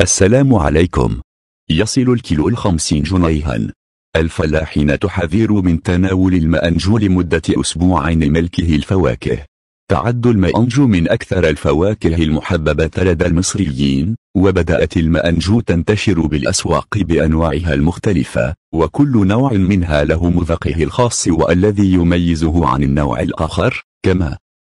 السلام عليكم يصل الكيلو الخمسين جنيها الفلاحين تحذير من تناول المأنجو لمدة أسبوعين ملكه الفواكه تعد المأنجو من أكثر الفواكه المحببة لدى المصريين وبدأت المأنجو تنتشر بالأسواق بأنواعها المختلفة وكل نوع منها له مذاقه الخاص والذي يميزه عن النوع الآخر كما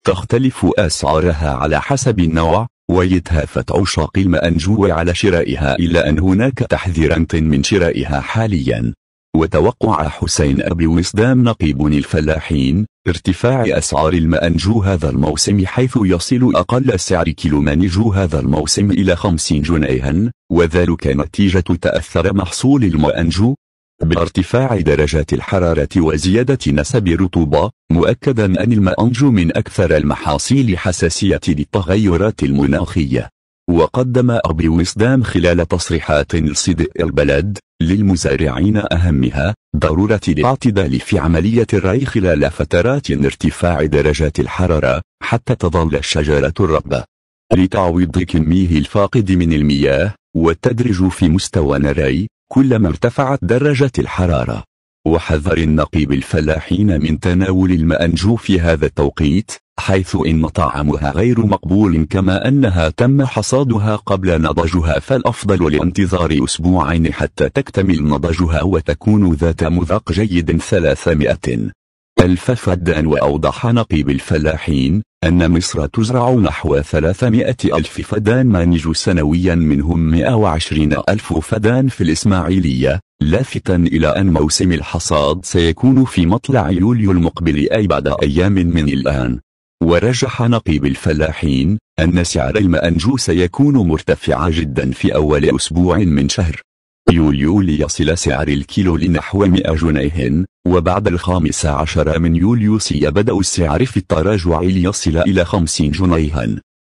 تختلف أسعارها على حسب النوع ويتهافت عشاق المأنجو على شرائها إلا أن هناك تحذيرا من شرائها حاليا وتوقع حسين أبي وسدام نقيب الفلاحين ارتفاع أسعار المأنجو هذا الموسم حيث يصل أقل سعر كيلو مانجو هذا الموسم إلى 50 جنيها وذلك نتيجة تأثر محصول المأنجو بارتفاع درجات الحرارة وزيادة نسب الرطوبة مؤكدا أن المأنج من أكثر المحاصيل حساسية للتغيرات المناخية وقدم أبي وسدام خلال تصريحات لصدء البلد للمزارعين أهمها ضرورة الاعتدال في عملية الري خلال فترات ارتفاع درجات الحرارة حتى تظل الشجرة الرطبة لتعويض كميه الفاقد من المياه والتدرج في مستوى الري كلما ارتفعت درجة الحرارة وحذر النقيب الفلاحين من تناول المأنجو في هذا التوقيت حيث إن طعمها غير مقبول كما أنها تم حصادها قبل نضجها فالأفضل لانتظار أسبوعين حتى تكتمل نضجها وتكون ذات مذاق جيد 300 ألف فدان وأوضح نقيب الفلاحين أن مصر تزرع نحو 300 ألف فدان مانجو سنويا منهم 120 ألف فدان في الإسماعيلية لافتا إلى أن موسم الحصاد سيكون في مطلع يوليو المقبل أي بعد أيام من الآن ورجح نقيب الفلاحين أن سعر المأنجو سيكون مرتفع جدا في أول أسبوع من شهر يوليو ليصل سعر الكيلو لنحو 100 جنيه وبعد الخامس عشر من يوليو سيبدأ السعر في التراجع ليصل إلى 50 جنيها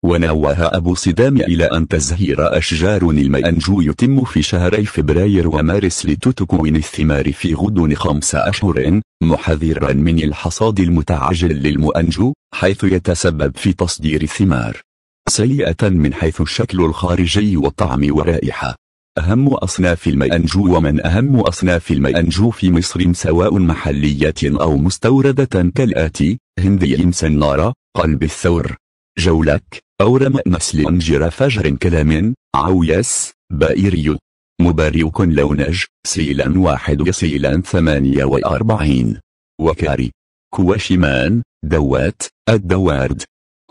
ونوه أبو صدام إلى أن تزهير أشجار المأنجو يتم في شهري فبراير ومارس لتتكون الثمار في غضون خمس أشهر محذرا من الحصاد المتعجل للمأنجو حيث يتسبب في تصدير الثمار سيئة من حيث الشكل الخارجي والطعم والرائحة أهم أصناف المأنجو ومن أهم أصناف المأنجو في مصر سواء محلية أو مستوردة كالآتي هندي سنارة قلب الثور جولك أورم نسل أنجر فجر كلام عويس بائريو مباريوك لونج سيلا واحد سيلا ثمانية وأربعين وكاري كواشمان دوات الدوارد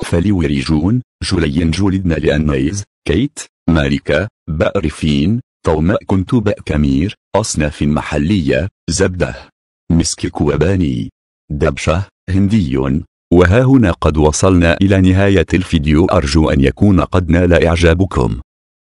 فليوريجون جلي جولدنا لأنيز كيت، ماريكا، بأرفين طوماء كنت كمير، أصناف محلية، زبدة، مسك كوباني، دبشة، هندي، وها هنا قد وصلنا إلى نهاية الفيديو أرجو أن يكون قد نال إعجابكم